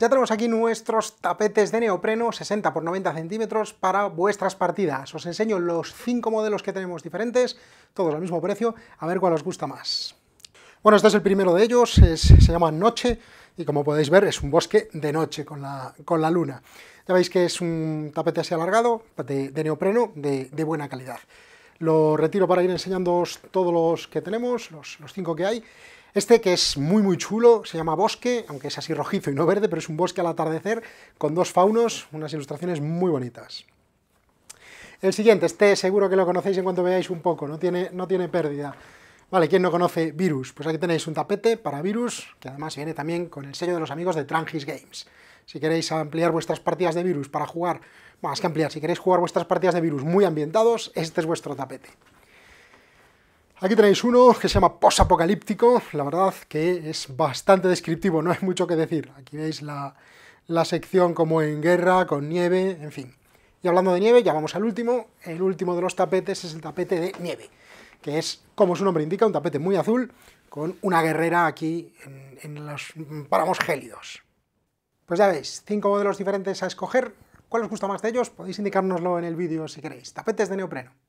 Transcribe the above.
Ya tenemos aquí nuestros tapetes de neopreno 60 por 90 centímetros para vuestras partidas. Os enseño los 5 modelos que tenemos diferentes, todos al mismo precio, a ver cuál os gusta más. Bueno, este es el primero de ellos, se llama Noche, y como podéis ver es un bosque de noche con la, con la luna. Ya veis que es un tapete así alargado, de, neopreno, de, buena calidad. Lo retiro para ir enseñándoos todos los que tenemos, los, los cinco que hay, este que es muy muy chulo, se llama Bosque, aunque es así rojizo y no verde, pero es un bosque al atardecer con dos faunos, unas ilustraciones muy bonitas. El siguiente, este seguro que lo conocéis en cuanto veáis un poco, no tiene, no tiene pérdida. Vale, ¿quién no conoce Virus? Pues aquí tenéis un tapete para Virus, que además viene también con el sello de los amigos de Trangis Games. Si queréis ampliar vuestras partidas de Virus para jugar, más que ampliar, si queréis jugar vuestras partidas de Virus muy ambientados, este es vuestro tapete. Aquí tenéis uno que se llama posapocalíptico, la verdad que es bastante descriptivo, no hay mucho que decir. Aquí veis la, sección como en guerra, con nieve, en fin. Y hablando de nieve, ya vamos al último. El último de los tapetes es el tapete de nieve, que es, como su nombre indica, un tapete muy azul, con una guerrera aquí en, en los páramos gélidos. Pues ya veis, cinco modelos diferentes a escoger. ¿Cuál os gusta más de ellos? Podéis indicárnoslo en el vídeo si queréis. Tapetes de neopreno.